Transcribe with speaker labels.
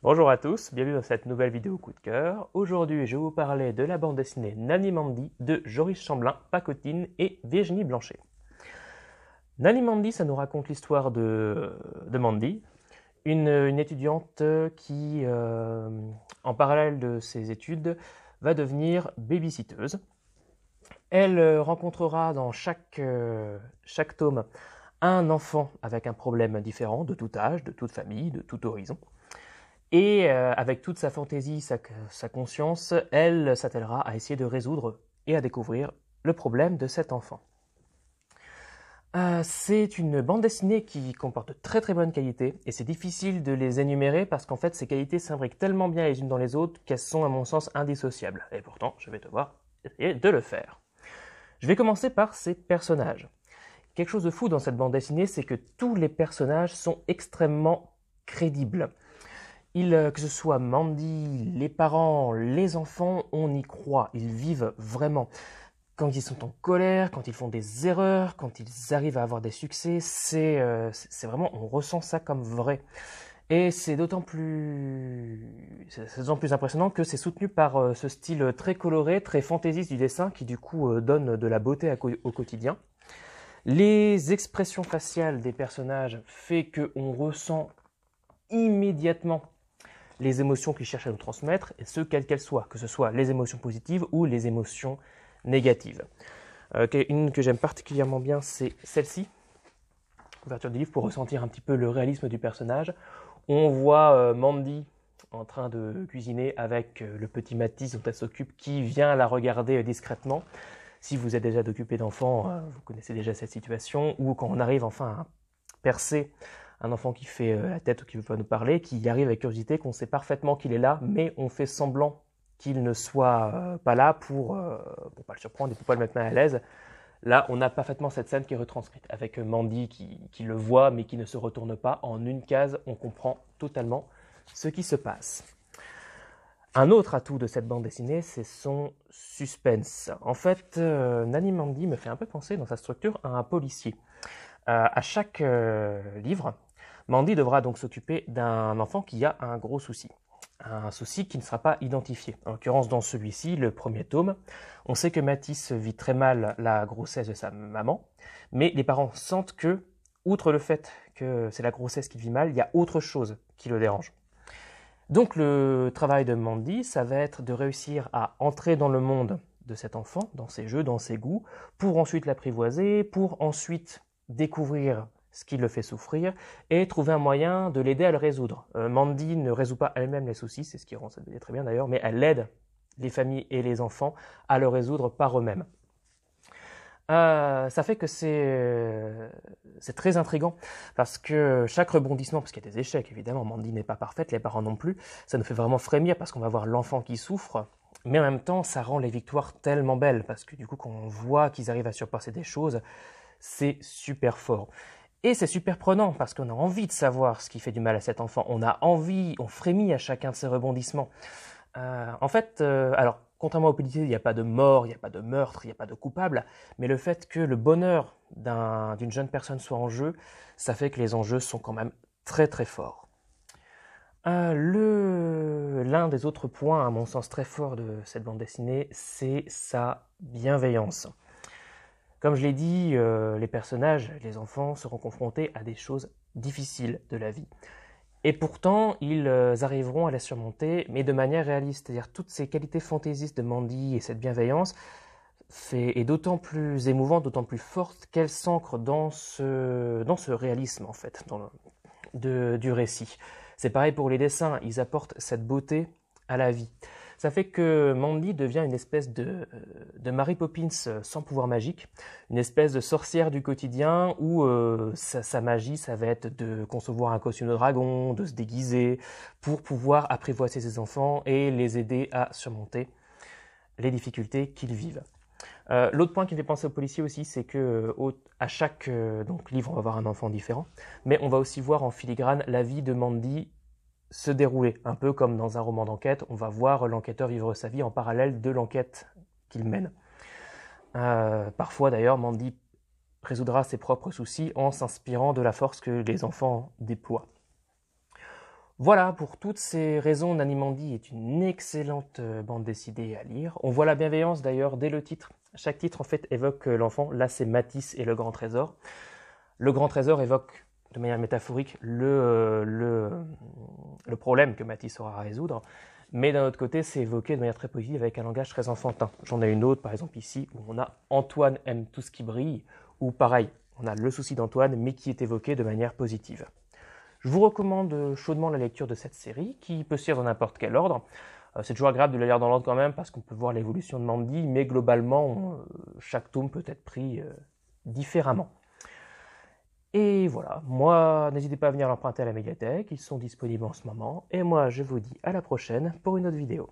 Speaker 1: Bonjour à tous, bienvenue dans cette nouvelle vidéo coup de cœur. Aujourd'hui, je vais vous parler de la bande dessinée Nanny Mandy de Joris Chamblin, Pacotine et Virginie Blanchet. Nanny Mandy, ça nous raconte l'histoire de, de, Mandy, une, étudiante qui, euh, en parallèle de ses études, va devenir babysitteuse. Elle euh, rencontrera dans chaque, euh, chaque tome un enfant avec un problème différent, de tout âge, de toute famille, de tout horizon. Et euh, avec toute sa fantaisie, sa, conscience, elle s'attellera à essayer de résoudre et à découvrir le problème de cet enfant. Euh, c'est une bande dessinée qui comporte de très très bonnes qualités et c'est difficile de les énumérer parce qu'en fait ces qualités s'imbriquent tellement bien les unes dans les autres qu'elles sont à mon sens indissociables. Et pourtant, je vais devoir essayer de le faire. Je vais commencer par ces personnages. Quelque chose de fou dans cette bande dessinée, c'est que tous les personnages sont extrêmement crédibles. Euh, que ce soit Mandy, les parents, les enfants, on y croit, ils vivent vraiment. Quand ils sont en colère, quand ils font des erreurs, quand ils arrivent à avoir des succès, c'est euh, vraiment, on ressent ça comme vrai. Et c'est d'autant plus, plus impressionnant que c'est soutenu par euh, ce style très coloré, très fantaisiste du dessin qui du coup donne de la beauté au quotidien. Les expressions faciales des personnages fait que on ressent immédiatement les émotions qu'il cherche à nous transmettre, et ce, quelles qu'elles soient, que ce soit les émotions positives ou les émotions négatives. Euh, une que j'aime particulièrement bien, c'est celle-ci, ouverture du livre, pour ressentir un petit peu le réalisme du personnage. On voit euh, Mandy en train de cuisiner avec euh, le petit Matisse dont elle s'occupe, qui vient la regarder discrètement. Si vous êtes déjà occupé d'enfants, vous connaissez déjà cette situation, ou quand on arrive enfin à percer un enfant qui fait euh, la tête ou qui veut pas nous parler, qui y arrive avec curiosité, qu'on sait parfaitement qu'il est là, mais on fait semblant qu'il ne soit euh, pas là pour ne euh, pas le surprendre et pour pas le mettre mal à l'aise. Là, on a parfaitement cette scène qui est retranscrite avec Mandy qui, le voit mais qui ne se retourne pas. En une case, on comprend totalement ce qui se passe. Un autre atout de cette bande dessinée, c'est son suspense. En fait, Nani Mandy me fait un peu penser dans sa structure à un policier. à chaque livre, Mandy devra donc s'occuper d'un enfant qui a un gros souci. Un souci qui ne sera pas identifié. En l'occurrence, dans celui-ci, le premier tome, on sait que Matisse vit très mal la grossesse de sa maman, mais les parents sentent que, outre le fait que c'est la grossesse qui vit mal, il y a autre chose qui le dérange. Donc le travail de Mandy, ça va être de réussir à entrer dans le monde de cet enfant, dans ses jeux, dans ses goûts, pour ensuite l'apprivoiser, pour ensuite découvrir ce qui le fait souffrir, et trouver un moyen de l'aider à le résoudre. Euh, Mandy ne résout pas elle-même les soucis, c'est ce qui rend ça très bien d'ailleurs, mais elle aide les familles et les enfants à le résoudre par eux-mêmes. Euh, ça fait que c'est c'est très intrigant parce que chaque rebondissement, parce qu'il y a des échecs évidemment, Mandy n'est pas parfaite, les parents non plus, ça nous fait vraiment frémir parce qu'on va voir l'enfant qui souffre, mais en même temps ça rend les victoires tellement belles parce que du coup quand on voit qu'ils arrivent à surpasser des choses, c'est super fort. Et c'est super prenant parce qu'on a envie de savoir ce qui fait du mal à cet enfant. On a envie, on frémit à chacun de ses rebondissements. Euh, en fait, euh, alors contrairement aux politiques, il n'y a pas de mort, il n'y a pas de meurtre, il n'y a pas de coupable, mais le fait que le bonheur d'une jeune personne soit en jeu, ça fait que les enjeux sont quand même très très forts. Euh, l'un des autres points, à mon sens très fort de cette bande dessinée, c'est sa bienveillance. Comme je l'ai dit, euh, les personnages, les enfants seront confrontés à des choses difficiles de la vie. Et pourtant, ils euh, arriveront à la surmonter, mais de manière réaliste. C'est-à-dire toutes ces qualités fantaisistes de Mandy et cette bienveillance fait, est d'autant plus émouvante, d'autant plus forte qu'elles s'ancrent dans ce, réalisme, en fait, de, du récit. C'est pareil pour les dessins, ils apportent cette beauté à la vie. Ça fait que Mandy devient une espèce de, euh, de Mary Poppins euh, sans pouvoir magique, une espèce de sorcière du quotidien où euh, sa, magie, ça va être de concevoir un costume de dragon, de se déguiser, pour pouvoir apprivoiser ses enfants et les aider à surmonter les difficultés qu'ils vivent. L'autre point qui fait penser aux policier aussi, c'est que à chaque donc, livre, on va avoir un enfant différent, mais on va aussi voir en filigrane la vie de Mandy se dérouler, un peu comme dans un roman d'enquête, on va voir l'enquêteur vivre sa vie en parallèle de l'enquête qu'il mène. Euh, parfois d'ailleurs, Mandy résoudra ses propres soucis en s'inspirant de la force que les enfants déploient. Voilà, pour toutes ces raisons, Nanny Mandy est une excellente euh, bande dessinée à lire. On voit la bienveillance d'ailleurs dès le titre. Chaque titre en fait évoque euh, l'enfant. Là, c'est Matisse et le grand trésor. Le grand trésor évoque de manière métaphorique euh, le, problème que Matisse aura à résoudre. Mais d'un autre côté, c'est évoqué de manière très positive avec un langage très enfantin. J'en ai une autre, par exemple ici, où on a Antoine aime tout ce qui brille, ou pareil, on a le souci d'Antoine, mais qui est évoqué de manière positive. Je vous recommande chaudement la lecture de cette série, qui peut se lire dans n'importe quel ordre. Euh, c'est toujours agréable de la lire dans l'ordre quand même, parce qu'on peut voir l'évolution de Mandy, mais globalement, euh, chaque tome peut être pris différemment. Et voilà, moi, n'hésitez pas à venir l'emprunter à la médiathèque, ils sont disponibles en ce moment. Et moi, je vous dis à la prochaine pour une autre vidéo.